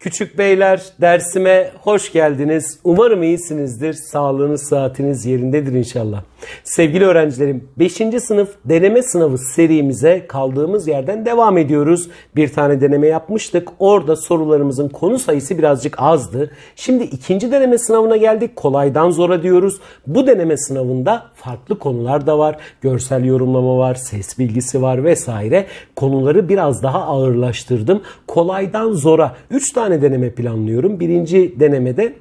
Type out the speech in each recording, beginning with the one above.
Küçük beyler dersime hoş geldiniz. Umarım iyisinizdir. Sağlığınız, saatiniz yerindedir inşallah. Sevgili öğrencilerim 5. sınıf deneme sınavı serimize kaldığımız yerden devam ediyoruz. Bir tane deneme yapmıştık. Orada sorularımızın konu sayısı birazcık azdı. Şimdi ikinci deneme sınavına geldik. Kolaydan zora diyoruz. Bu deneme sınavında farklı konular da var. Görsel yorumlama var, ses bilgisi var vesaire. Konuları biraz daha ağırlaştırdım. Kolaydan zora 3 tane deneme planlıyorum. Birinci denemede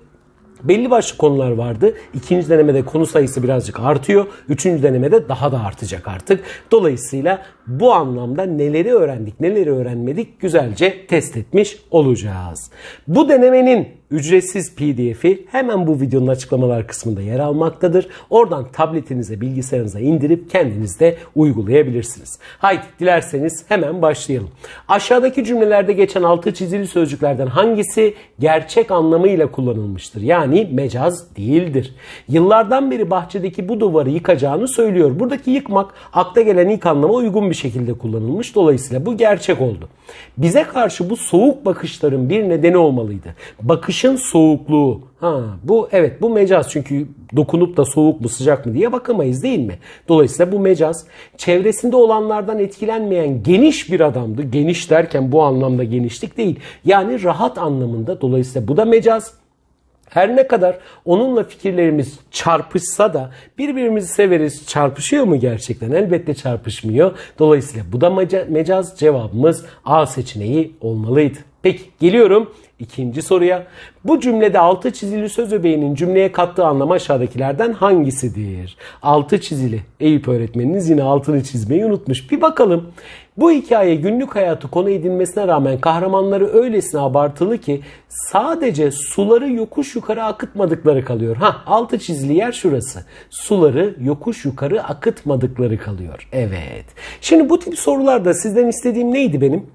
Belli başlı konular vardı. İkinci denemede konu sayısı birazcık artıyor. Üçüncü denemede daha da artacak artık. Dolayısıyla bu anlamda neleri öğrendik, neleri öğrenmedik güzelce test etmiş olacağız. Bu denemenin ücretsiz pdf'i hemen bu videonun açıklamalar kısmında yer almaktadır. Oradan tabletinize, bilgisayarınıza indirip kendiniz de uygulayabilirsiniz. Haydi dilerseniz hemen başlayalım. Aşağıdaki cümlelerde geçen altı çizili sözcüklerden hangisi gerçek anlamıyla kullanılmıştır? Yani mecaz değildir. Yıllardan beri bahçedeki bu duvarı yıkacağını söylüyor. Buradaki yıkmak akla gelen ilk anlama uygun bir şekilde kullanılmış. Dolayısıyla bu gerçek oldu. Bize karşı bu soğuk bakışların bir nedeni olmalıydı. Bakış kışın soğukluğu. Ha, bu evet bu mecaz çünkü dokunup da soğuk mu sıcak mı diye bakamayız değil mi? Dolayısıyla bu mecaz çevresinde olanlardan etkilenmeyen geniş bir adamdı. Geniş derken bu anlamda genişlik değil. Yani rahat anlamında dolayısıyla bu da mecaz. Her ne kadar onunla fikirlerimiz çarpışsa da birbirimizi severiz. Çarpışıyor mu gerçekten? Elbette çarpışmıyor. Dolayısıyla bu da mecaz cevabımız A seçeneği olmalıydı. Peki geliyorum İkinci soruya bu cümlede altı çizili söz öbeğinin cümleye kattığı anlam aşağıdakilerden hangisidir? Altı çizili. Eyüp öğretmeniniz yine altını çizmeyi unutmuş. Bir bakalım. Bu hikaye günlük hayatı konu edinmesine rağmen kahramanları öylesine abartılı ki sadece suları yokuş yukarı akıtmadıkları kalıyor. Ha altı çizili yer şurası. Suları yokuş yukarı akıtmadıkları kalıyor. Evet. Şimdi bu tip sorularda sizden istediğim neydi benim?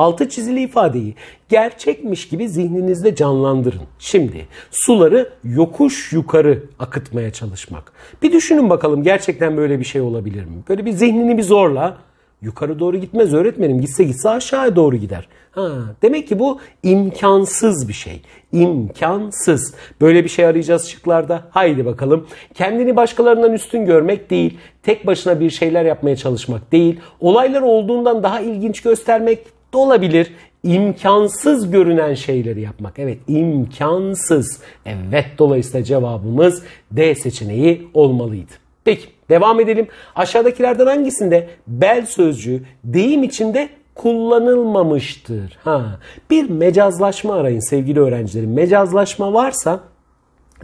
altı çizili ifadeyi gerçekmiş gibi zihninizde canlandırın. Şimdi suları yokuş yukarı akıtmaya çalışmak. Bir düşünün bakalım gerçekten böyle bir şey olabilir mi? Böyle bir zihnini bir zorla yukarı doğru gitmez öğretmenim. Gitse gitse aşağıya doğru gider. Ha, demek ki bu imkansız bir şey. İmkansız. Böyle bir şey arayacağız şıklarda. Haydi bakalım. Kendini başkalarından üstün görmek değil. Tek başına bir şeyler yapmaya çalışmak değil. Olaylar olduğundan daha ilginç göstermek da olabilir. İmkansız görünen şeyleri yapmak. Evet imkansız. Evet dolayısıyla cevabımız D seçeneği olmalıydı. Peki devam edelim. Aşağıdakilerden hangisinde bel sözcüğü deyim içinde kullanılmamıştır? Ha, bir mecazlaşma arayın sevgili öğrencilerim. Mecazlaşma varsa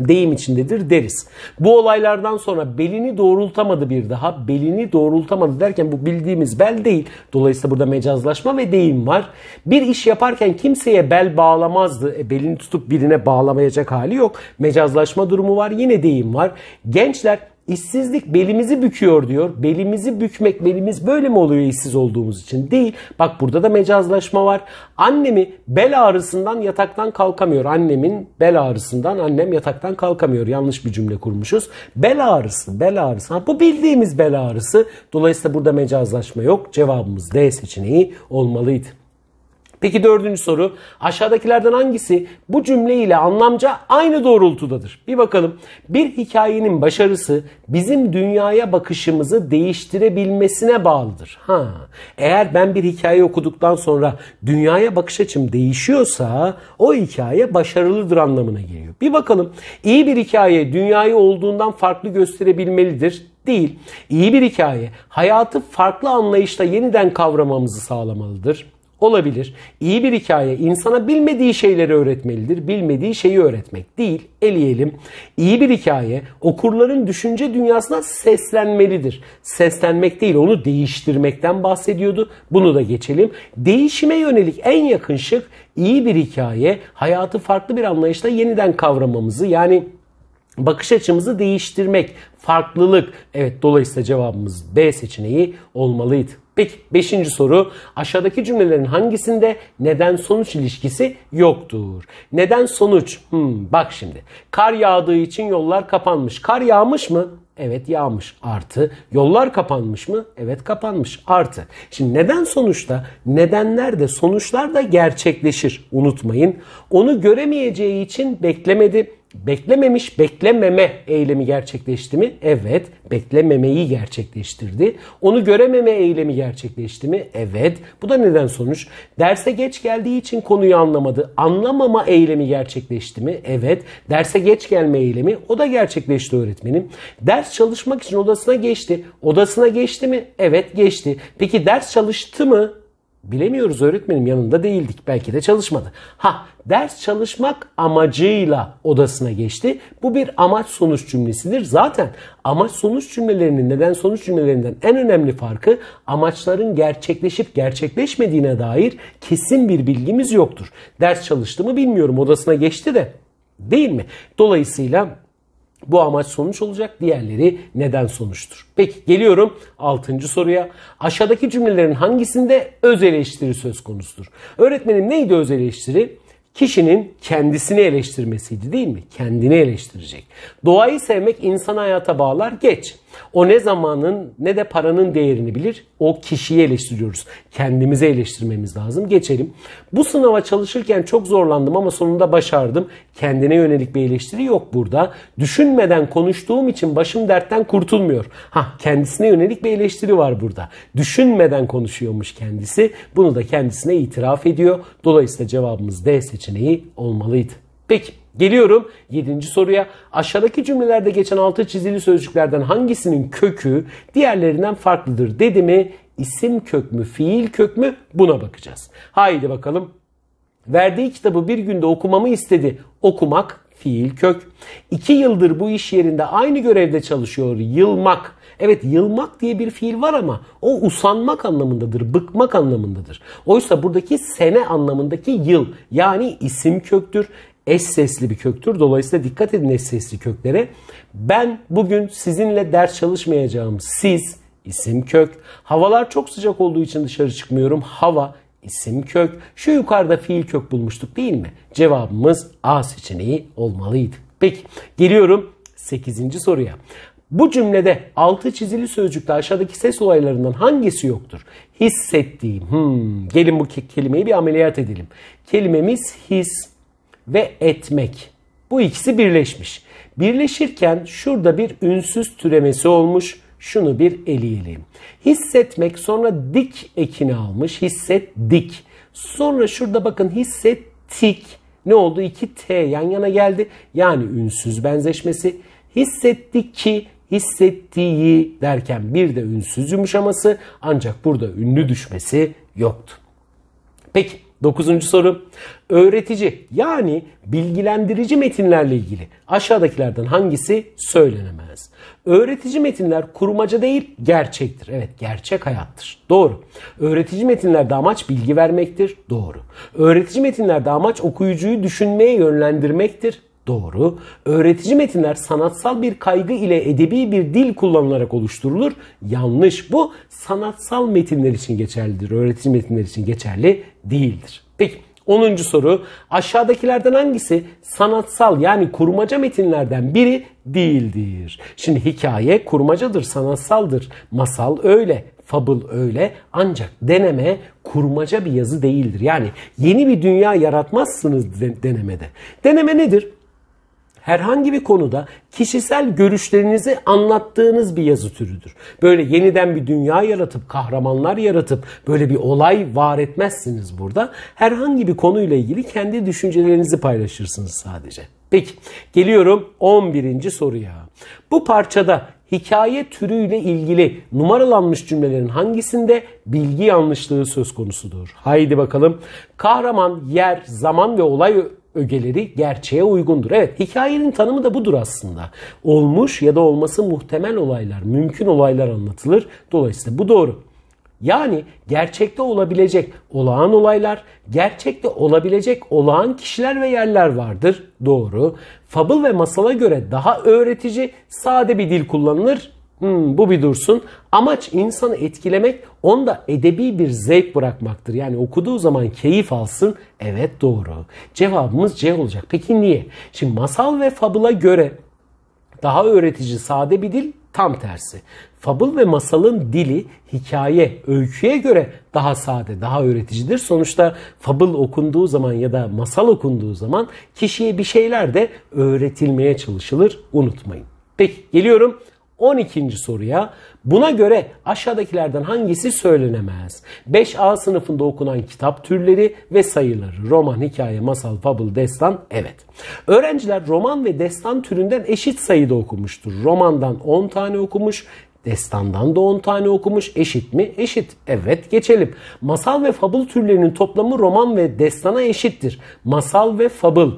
deyim içindedir deriz. Bu olaylardan sonra belini doğrultamadı bir daha. Belini doğrultamadı derken bu bildiğimiz bel değil. Dolayısıyla burada mecazlaşma ve deyim var. Bir iş yaparken kimseye bel bağlamazdı. E, belini tutup birine bağlamayacak hali yok. Mecazlaşma durumu var. Yine deyim var. Gençler İşsizlik belimizi büküyor diyor. Belimizi bükmek, belimiz böyle mi oluyor işsiz olduğumuz için? Değil. Bak burada da mecazlaşma var. Annemi bel ağrısından yataktan kalkamıyor. Annemin bel ağrısından annem yataktan kalkamıyor. Yanlış bir cümle kurmuşuz. Bel ağrısı, bel ağrısı. Ha, bu bildiğimiz bel ağrısı. Dolayısıyla burada mecazlaşma yok. Cevabımız D seçeneği olmalıydı. Peki dördüncü soru. Aşağıdakilerden hangisi bu cümle ile anlamca aynı doğrultudadır? Bir bakalım. Bir hikayenin başarısı bizim dünyaya bakışımızı değiştirebilmesine bağlıdır. Ha, eğer ben bir hikaye okuduktan sonra dünyaya bakış açım değişiyorsa o hikaye başarılıdır anlamına geliyor. Bir bakalım. İyi bir hikaye dünyayı olduğundan farklı gösterebilmelidir değil. İyi bir hikaye hayatı farklı anlayışla yeniden kavramamızı sağlamalıdır olabilir. İyi bir hikaye insana bilmediği şeyleri öğretmelidir. Bilmediği şeyi öğretmek değil. Eleyelim. İyi bir hikaye okurların düşünce dünyasına seslenmelidir. Seslenmek değil onu değiştirmekten bahsediyordu. Bunu da geçelim. Değişime yönelik en yakın şık iyi bir hikaye hayatı farklı bir anlayışla yeniden kavramamızı yani bakış açımızı değiştirmek, farklılık. Evet dolayısıyla cevabımız B seçeneği olmalıydı. Peki beşinci soru aşağıdaki cümlelerin hangisinde neden sonuç ilişkisi yoktur? Neden sonuç? Hmm, bak şimdi kar yağdığı için yollar kapanmış. Kar yağmış mı? Evet yağmış artı. Yollar kapanmış mı? Evet kapanmış artı. Şimdi neden sonuçta? Nedenler de sonuçlar da gerçekleşir. Unutmayın. Onu göremeyeceği için beklemedi beklememiş beklememe eylemi gerçekleşti mi? Evet. Beklememeyi gerçekleştirdi. Onu görememe eylemi gerçekleşti mi? Evet. Bu da neden sonuç? Derse geç geldiği için konuyu anlamadı. Anlamama eylemi gerçekleşti mi? Evet. Derse geç gelme eylemi o da gerçekleşti öğretmenim. Ders çalışmak için odasına geçti. Odasına geçti mi? Evet geçti. Peki ders çalıştı mı? Bilemiyoruz öğretmenim yanında değildik. Belki de çalışmadı. Ha ders çalışmak amacıyla odasına geçti. Bu bir amaç sonuç cümlesidir. Zaten amaç sonuç cümlelerinin neden sonuç cümlelerinden en önemli farkı amaçların gerçekleşip gerçekleşmediğine dair kesin bir bilgimiz yoktur. Ders çalıştı mı bilmiyorum odasına geçti de değil mi? Dolayısıyla bu amaç sonuç olacak, diğerleri neden sonuçtur. Peki geliyorum 6. soruya. Aşağıdaki cümlelerin hangisinde öz eleştiri söz konusudur? Öğretmenim neydi öz eleştiri? Kişinin kendisini eleştirmesiydi değil mi? Kendini eleştirecek. Doğayı sevmek insanı hayata bağlar geç. O ne zamanın ne de paranın değerini bilir. O kişiyi eleştiriyoruz. Kendimize eleştirmemiz lazım. Geçelim. Bu sınava çalışırken çok zorlandım ama sonunda başardım. Kendine yönelik bir eleştiri yok burada. Düşünmeden konuştuğum için başım dertten kurtulmuyor. Ha kendisine yönelik bir eleştiri var burada. Düşünmeden konuşuyormuş kendisi. Bunu da kendisine itiraf ediyor. Dolayısıyla cevabımız D seçeneği olmalıydı. Peki Geliyorum 7. soruya. Aşağıdaki cümlelerde geçen altı çizili sözcüklerden hangisinin kökü diğerlerinden farklıdır dedi mi? İsim kök mü, fiil kök mü? Buna bakacağız. Haydi bakalım. Verdiği kitabı bir günde okumamı istedi. Okumak fiil kök. İki yıldır bu iş yerinde aynı görevde çalışıyor. Yılmak. Evet yılmak diye bir fiil var ama o usanmak anlamındadır, bıkmak anlamındadır. Oysa buradaki sene anlamındaki yıl yani isim köktür. Es sesli bir köktür. Dolayısıyla dikkat edin es sesli köklere. Ben bugün sizinle ders çalışmayacağım. Siz isim kök. Havalar çok sıcak olduğu için dışarı çıkmıyorum. Hava isim kök. Şu yukarıda fiil kök bulmuştuk değil mi? Cevabımız A seçeneği olmalıydı. Peki geliyorum 8. soruya. Bu cümlede altı çizili sözcükte aşağıdaki ses olaylarından hangisi yoktur? Hissettiğim. Hmm, gelin bu kelimeyi bir ameliyat edelim. Kelimemiz his ve etmek. Bu ikisi birleşmiş. Birleşirken şurada bir ünsüz türemesi olmuş. Şunu bir eleyelim. Hissetmek sonra dik ekini almış. Hisset dik. Sonra şurada bakın hisset hissettik. Ne oldu? İki T yan yana geldi. Yani ünsüz benzeşmesi. Hissetti ki hissettiği derken bir de ünsüz yumuşaması ancak burada ünlü düşmesi yoktu. Peki Dokuzuncu soru. Öğretici yani bilgilendirici metinlerle ilgili aşağıdakilerden hangisi söylenemez? Öğretici metinler kurmaca değil gerçektir. Evet gerçek hayattır. Doğru. Öğretici metinlerde amaç bilgi vermektir. Doğru. Öğretici metinlerde amaç okuyucuyu düşünmeye yönlendirmektir. Doğru. Öğretici metinler sanatsal bir kaygı ile edebi bir dil kullanılarak oluşturulur. Yanlış. Bu sanatsal metinler için geçerlidir. Öğretici metinler için geçerli değildir. Peki 10. soru. Aşağıdakilerden hangisi sanatsal yani kurmaca metinlerden biri değildir? Şimdi hikaye kurmacadır, sanatsaldır. Masal öyle, fabıl öyle ancak deneme kurmaca bir yazı değildir. Yani yeni bir dünya yaratmazsınız denemede. Deneme nedir? herhangi bir konuda kişisel görüşlerinizi anlattığınız bir yazı türüdür. Böyle yeniden bir dünya yaratıp kahramanlar yaratıp böyle bir olay var etmezsiniz burada. Herhangi bir konuyla ilgili kendi düşüncelerinizi paylaşırsınız sadece. Peki geliyorum 11. soruya. Bu parçada hikaye türüyle ilgili numaralanmış cümlelerin hangisinde bilgi yanlışlığı söz konusudur? Haydi bakalım. Kahraman yer, zaman ve olay ögeleri gerçeğe uygundur. Evet hikayenin tanımı da budur aslında. Olmuş ya da olması muhtemel olaylar, mümkün olaylar anlatılır. Dolayısıyla bu doğru. Yani gerçekte olabilecek olağan olaylar, gerçekte olabilecek olağan kişiler ve yerler vardır. Doğru. Fabıl ve masala göre daha öğretici, sade bir dil kullanılır. Hmm, bu bir dursun. Amaç insanı etkilemek, onda edebi bir zevk bırakmaktır. Yani okuduğu zaman keyif alsın. Evet doğru. Cevabımız C olacak. Peki niye? Şimdi masal ve fabula göre daha öğretici sade bir dil tam tersi. Fabıl ve masalın dili hikaye, öyküye göre daha sade, daha öğreticidir. Sonuçta fabıl okunduğu zaman ya da masal okunduğu zaman kişiye bir şeyler de öğretilmeye çalışılır. Unutmayın. Peki geliyorum 12. soruya buna göre aşağıdakilerden hangisi söylenemez? 5A sınıfında okunan kitap türleri ve sayıları roman, hikaye, masal, fable, destan evet. Öğrenciler roman ve destan türünden eşit sayıda okumuştur. Romandan 10 tane okumuş, Destandan da 10 tane okumuş. Eşit mi? Eşit. Evet geçelim. Masal ve fabul türlerinin toplamı roman ve destana eşittir. Masal ve fabul.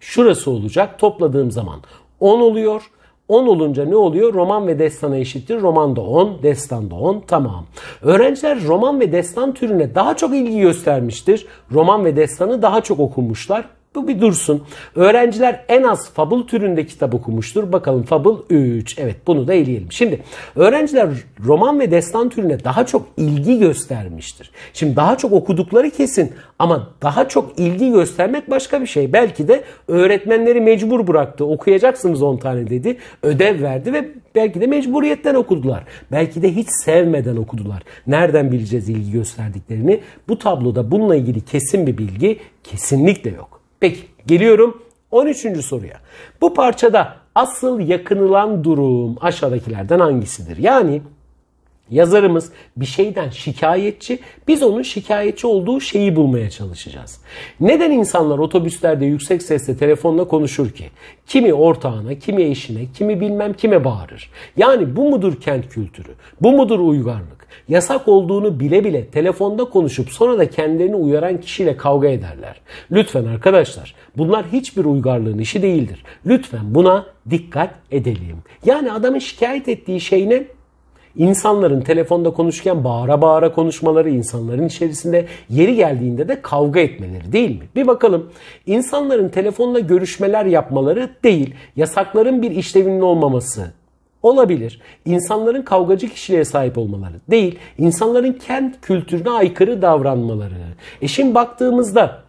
Şurası olacak topladığım zaman 10 oluyor. 10 olunca ne oluyor? Roman ve destana eşittir. Roman da 10, destan da 10. Tamam. Öğrenciler roman ve destan türüne daha çok ilgi göstermiştir. Roman ve destanı daha çok okumuşlar. Bu bir dursun. Öğrenciler en az fabul türünde kitap okumuştur. Bakalım fabul 3. Evet bunu da eleyelim. Şimdi öğrenciler roman ve destan türüne daha çok ilgi göstermiştir. Şimdi daha çok okudukları kesin ama daha çok ilgi göstermek başka bir şey. Belki de öğretmenleri mecbur bıraktı. Okuyacaksınız 10 tane dedi. Ödev verdi ve belki de mecburiyetten okudular. Belki de hiç sevmeden okudular. Nereden bileceğiz ilgi gösterdiklerini? Bu tabloda bununla ilgili kesin bir bilgi kesinlikle yok. Peki geliyorum 13. soruya. Bu parçada asıl yakınılan durum aşağıdakilerden hangisidir? Yani Yazarımız bir şeyden şikayetçi, biz onun şikayetçi olduğu şeyi bulmaya çalışacağız. Neden insanlar otobüslerde yüksek sesle telefonla konuşur ki? Kimi ortağına, kimi eşine, kimi bilmem kime bağırır. Yani bu mudur kent kültürü? Bu mudur uygarlık? Yasak olduğunu bile bile telefonda konuşup sonra da kendilerini uyaran kişiyle kavga ederler. Lütfen arkadaşlar bunlar hiçbir uygarlığın işi değildir. Lütfen buna dikkat edelim. Yani adamın şikayet ettiği şey ne? İnsanların telefonda konuşurken bağıra bağıra konuşmaları, insanların içerisinde yeri geldiğinde de kavga etmeleri değil mi? Bir bakalım. İnsanların telefonla görüşmeler yapmaları değil, yasakların bir işlevinin olmaması olabilir. İnsanların kavgacı kişiliğe sahip olmaları değil, insanların kent kültürüne aykırı davranmaları. E şimdi baktığımızda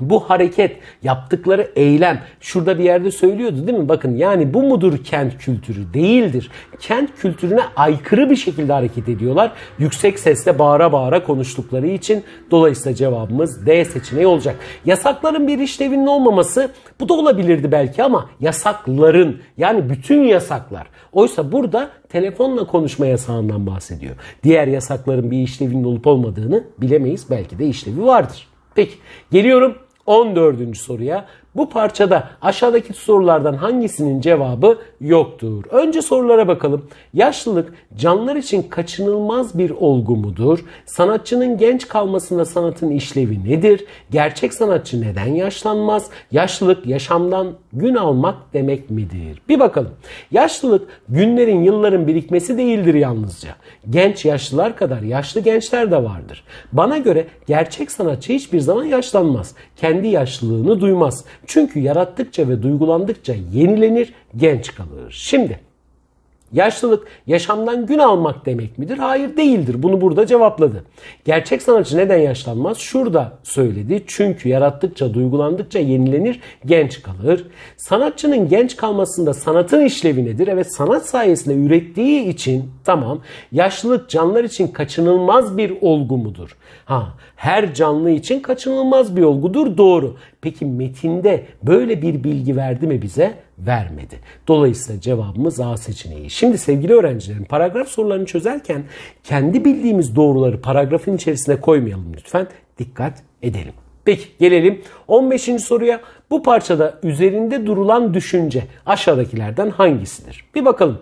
bu hareket, yaptıkları eylem şurada bir yerde söylüyordu değil mi? Bakın yani bu mudur kent kültürü? Değildir. Kent kültürüne aykırı bir şekilde hareket ediyorlar. Yüksek sesle bağıra bağıra konuştukları için dolayısıyla cevabımız D seçeneği olacak. Yasakların bir işlevinin olmaması bu da olabilirdi belki ama yasakların yani bütün yasaklar. Oysa burada telefonla konuşma yasağından bahsediyor. Diğer yasakların bir işlevinin olup olmadığını bilemeyiz. Belki de işlevi vardır. Peki geliyorum 14. soruya bu parçada aşağıdaki sorulardan hangisinin cevabı yoktur? Önce sorulara bakalım. Yaşlılık canlılar için kaçınılmaz bir olgu mudur? Sanatçının genç kalmasında sanatın işlevi nedir? Gerçek sanatçı neden yaşlanmaz? Yaşlılık yaşamdan gün almak demek midir? Bir bakalım. Yaşlılık günlerin yılların birikmesi değildir yalnızca. Genç yaşlılar kadar yaşlı gençler de vardır. Bana göre gerçek sanatçı hiçbir zaman yaşlanmaz. Kendi yaşlılığını duymaz çünkü yarattıkça ve duygulandıkça yenilenir, genç kalır. Şimdi Yaşlılık yaşamdan gün almak demek midir? Hayır değildir. Bunu burada cevapladı. Gerçek sanatçı neden yaşlanmaz? Şurada söyledi. Çünkü yarattıkça, duygulandıkça yenilenir, genç kalır. Sanatçının genç kalmasında sanatın işlevi nedir? Evet sanat sayesinde ürettiği için tamam yaşlılık canlılar için kaçınılmaz bir olgu mudur? Ha her canlı için kaçınılmaz bir olgudur doğru. Peki metinde böyle bir bilgi verdi mi bize? Vermedi. Dolayısıyla cevabımız A seçeneği. Şimdi sevgili öğrencilerim paragraf sorularını çözerken kendi bildiğimiz doğruları paragrafın içerisine koymayalım lütfen. Dikkat edelim. Peki gelelim 15. soruya. Bu parçada üzerinde durulan düşünce aşağıdakilerden hangisidir? Bir bakalım.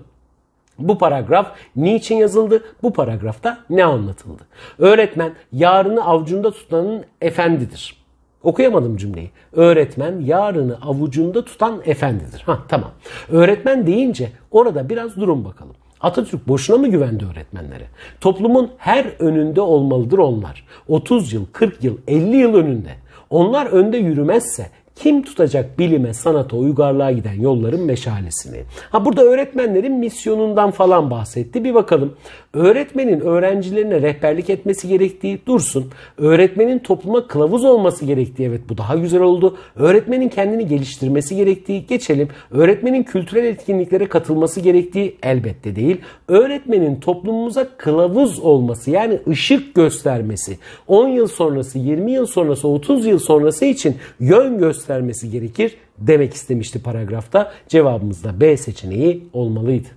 Bu paragraf niçin yazıldı? Bu paragrafta ne anlatıldı? Öğretmen yarını avcunda tutanın efendidir. Okuyamadım cümleyi. Öğretmen yarını avucunda tutan efendidir. Ha tamam. Öğretmen deyince orada biraz durun bakalım. Atatürk boşuna mı güvendi öğretmenlere? Toplumun her önünde olmalıdır onlar. 30 yıl, 40 yıl, 50 yıl önünde. Onlar önde yürümezse kim tutacak bilime, sanata, uygarlığa giden yolların meşalesini? Ha burada öğretmenlerin misyonundan falan bahsetti. Bir bakalım. Öğretmenin öğrencilerine rehberlik etmesi gerektiği dursun. Öğretmenin topluma kılavuz olması gerektiği evet bu daha güzel oldu. Öğretmenin kendini geliştirmesi gerektiği geçelim. Öğretmenin kültürel etkinliklere katılması gerektiği elbette değil. Öğretmenin toplumumuza kılavuz olması yani ışık göstermesi 10 yıl sonrası 20 yıl sonrası 30 yıl sonrası için yön göstermesi gerekir demek istemişti paragrafta. Cevabımız da B seçeneği olmalıydı.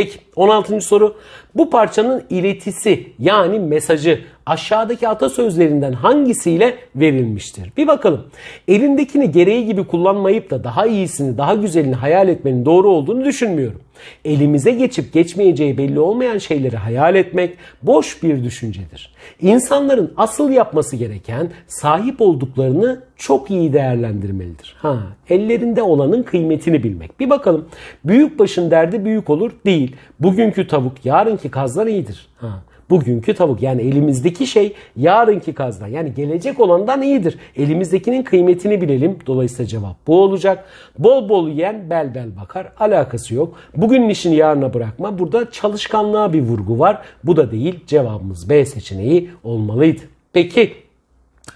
Peki 16. soru. Bu parçanın iletisi yani mesajı aşağıdaki atasözlerinden hangisiyle verilmiştir? Bir bakalım. Elindekini gereği gibi kullanmayıp da daha iyisini, daha güzelini hayal etmenin doğru olduğunu düşünmüyorum. Elimize geçip geçmeyeceği belli olmayan şeyleri hayal etmek boş bir düşüncedir. İnsanların asıl yapması gereken sahip olduklarını çok iyi değerlendirmelidir. Ha, ellerinde olanın kıymetini bilmek. Bir bakalım. Büyük başın derdi büyük olur değil. Bugünkü tavuk yarınki kazlar iyidir. Ha. Bugünkü tavuk yani elimizdeki şey yarınki kazdan yani gelecek olandan iyidir. Elimizdekinin kıymetini bilelim. Dolayısıyla cevap bu olacak. Bol bol yiyen bel bel bakar. Alakası yok. Bugünün işini yarına bırakma. Burada çalışkanlığa bir vurgu var. Bu da değil. Cevabımız B seçeneği olmalıydı. Peki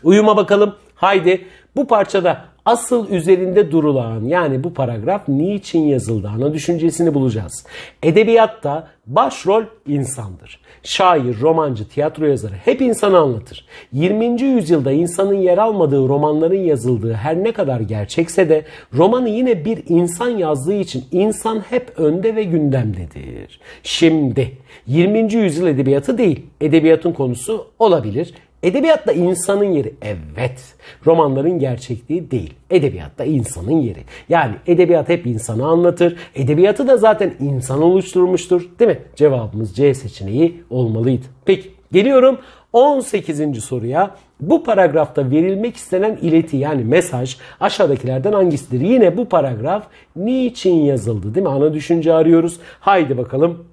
uyuma bakalım. Haydi bu parçada asıl üzerinde durulan yani bu paragraf niçin yazıldı ana düşüncesini bulacağız. Edebiyatta başrol insandır. Şair, romancı, tiyatro yazarı hep insanı anlatır. 20. yüzyılda insanın yer almadığı romanların yazıldığı her ne kadar gerçekse de romanı yine bir insan yazdığı için insan hep önde ve gündemdedir. Şimdi 20. yüzyıl edebiyatı değil, edebiyatın konusu olabilir. Edebiyatta insanın yeri evet. Romanların gerçekliği değil. Edebiyatta insanın yeri. Yani edebiyat hep insanı anlatır. Edebiyatı da zaten insan oluşturmuştur. Değil mi? Cevabımız C seçeneği olmalıydı. Peki geliyorum 18. soruya. Bu paragrafta verilmek istenen ileti yani mesaj aşağıdakilerden hangisidir? Yine bu paragraf niçin yazıldı değil mi? Ana düşünce arıyoruz. Haydi bakalım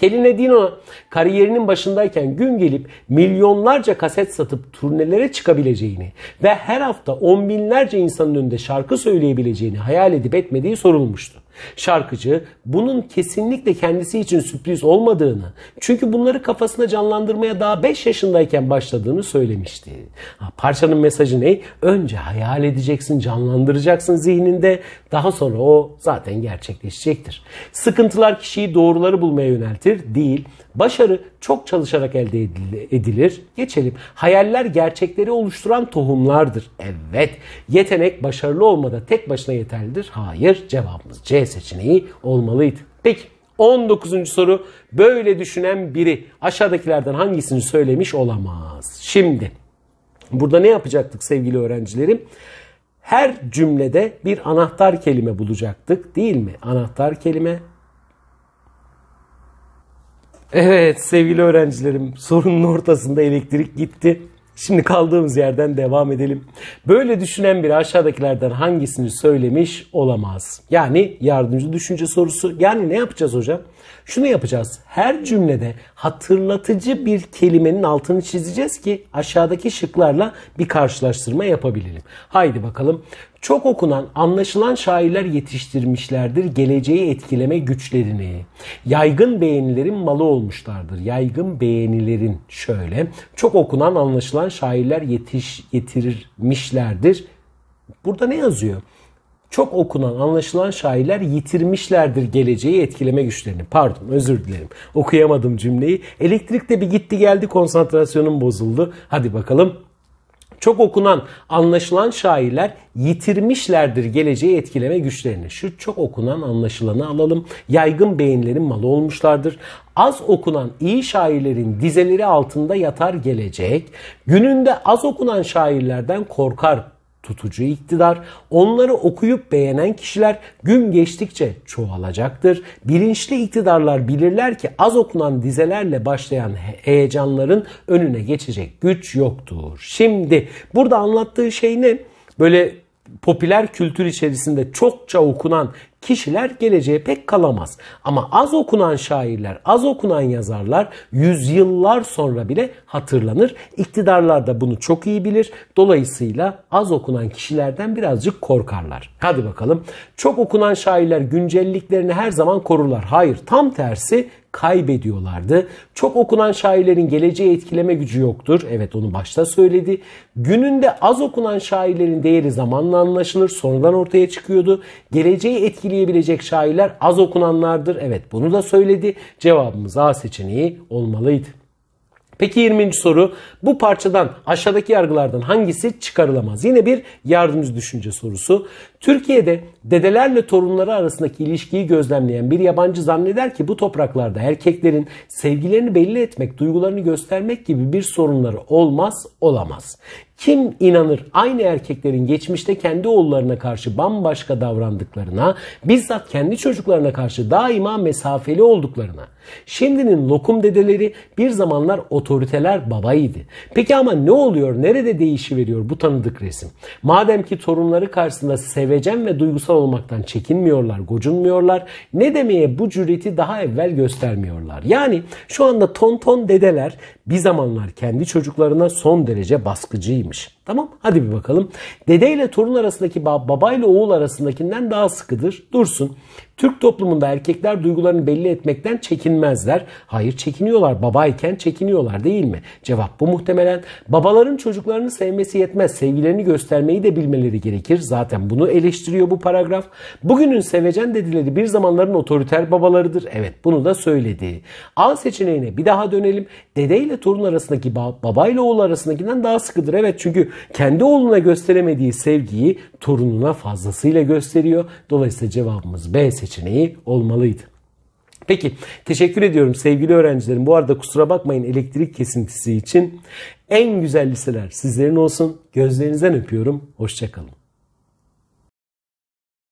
Kelinedino kariyerinin başındayken gün gelip milyonlarca kaset satıp turnelere çıkabileceğini ve her hafta on binlerce insanın önünde şarkı söyleyebileceğini hayal edip etmediği sorulmuştu. Şarkıcı bunun kesinlikle kendisi için sürpriz olmadığını çünkü bunları kafasına canlandırmaya daha 5 yaşındayken başladığını söylemişti. Parçanın mesajı ne? Önce hayal edeceksin, canlandıracaksın zihninde. Daha sonra o zaten gerçekleşecektir. Sıkıntılar kişiyi doğruları bulmaya yöneltir. Değil. Başarı çok çalışarak elde edilir. Geçelim. Hayaller gerçekleri oluşturan tohumlardır. Evet. Yetenek başarılı olmada tek başına yeterlidir. Hayır. Cevabımız C seçeneği olmalıydı. Peki 19. soru böyle düşünen biri aşağıdakilerden hangisini söylemiş olamaz? Şimdi burada ne yapacaktık sevgili öğrencilerim? Her cümlede bir anahtar kelime bulacaktık değil mi? Anahtar kelime. Evet sevgili öğrencilerim sorunun ortasında elektrik gitti. Şimdi kaldığımız yerden devam edelim. Böyle düşünen biri aşağıdakilerden hangisini söylemiş olamaz? Yani yardımcı düşünce sorusu. Yani ne yapacağız hocam? Şunu yapacağız. Her cümlede hatırlatıcı bir kelimenin altını çizeceğiz ki aşağıdaki şıklarla bir karşılaştırma yapabilelim. Haydi bakalım. Çok okunan, anlaşılan şairler yetiştirmişlerdir geleceği etkileme güçlerini. Yaygın beğenilerin malı olmuşlardır. Yaygın beğenilerin şöyle, çok okunan, anlaşılan şairler yetiş yetirmişlerdir. Burada ne yazıyor? Çok okunan, anlaşılan şairler yitirmişlerdir geleceği etkileme güçlerini. Pardon, özür dilerim. Okuyamadım cümleyi. Elektrikte bir gitti geldi, konsantrasyonum bozuldu. Hadi bakalım çok okunan, anlaşılan şairler yitirmişlerdir geleceği etkileme güçlerini. Şu çok okunan, anlaşılanı alalım. Yaygın beyinlerin malı olmuşlardır. Az okunan iyi şairlerin dizeleri altında yatar gelecek. Gününde az okunan şairlerden korkar tutucu iktidar, onları okuyup beğenen kişiler gün geçtikçe çoğalacaktır. Bilinçli iktidarlar bilirler ki az okunan dizelerle başlayan heyecanların önüne geçecek güç yoktur. Şimdi burada anlattığı şey ne? Böyle popüler kültür içerisinde çokça okunan kişiler geleceğe pek kalamaz. Ama az okunan şairler, az okunan yazarlar yüzyıllar sonra bile hatırlanır. İktidarlar da bunu çok iyi bilir. Dolayısıyla az okunan kişilerden birazcık korkarlar. Hadi bakalım. Çok okunan şairler güncelliklerini her zaman korurlar. Hayır, tam tersi kaybediyorlardı. Çok okunan şairlerin geleceği etkileme gücü yoktur. Evet onu başta söyledi. Gününde az okunan şairlerin değeri zamanla anlaşılır. Sonradan ortaya çıkıyordu. Geleceği etkileyebilecek şairler az okunanlardır. Evet bunu da söyledi. Cevabımız A seçeneği olmalıydı. Peki 20. soru bu parçadan aşağıdaki yargılardan hangisi çıkarılamaz? Yine bir yardımcı düşünce sorusu. Türkiye'de dedelerle torunları arasındaki ilişkiyi gözlemleyen bir yabancı zanneder ki bu topraklarda erkeklerin sevgilerini belli etmek, duygularını göstermek gibi bir sorunları olmaz, olamaz. Kim inanır aynı erkeklerin geçmişte kendi oğullarına karşı bambaşka davrandıklarına, bizzat kendi çocuklarına karşı daima mesafeli olduklarına. Şimdinin lokum dedeleri bir zamanlar otoriteler babaydı. Peki ama ne oluyor? Nerede değişiveriyor bu tanıdık resim? Madem ki torunları karşısında sevecen ve duygusal insan olmaktan çekinmiyorlar, gocunmuyorlar. Ne demeye bu cüreti daha evvel göstermiyorlar. Yani şu anda tonton dedeler bir zamanlar kendi çocuklarına son derece baskıcıymış. Tamam hadi bir bakalım. Dede ile torun arasındaki bağ baba oğul arasındakinden daha sıkıdır. Dursun. Türk toplumunda erkekler duygularını belli etmekten çekinmezler. Hayır çekiniyorlar. Babayken çekiniyorlar değil mi? Cevap bu muhtemelen. Babaların çocuklarını sevmesi yetmez. Sevgilerini göstermeyi de bilmeleri gerekir. Zaten bunu eleştiriyor bu paragraf. Bugünün sevecen dedileri bir zamanların otoriter babalarıdır. Evet bunu da söyledi. A seçeneğine bir daha dönelim. Dede ile torun arasındaki babayla oğul arasındakinden daha sıkıdır. Evet çünkü kendi oğluna gösteremediği sevgiyi torununa fazlasıyla gösteriyor. Dolayısıyla cevabımız B seçeneği olmalıydı. Peki teşekkür ediyorum sevgili öğrencilerim. Bu arada kusura bakmayın elektrik kesintisi için. En güzel liseler sizlerin olsun. Gözlerinizden öpüyorum. Hoşçakalın.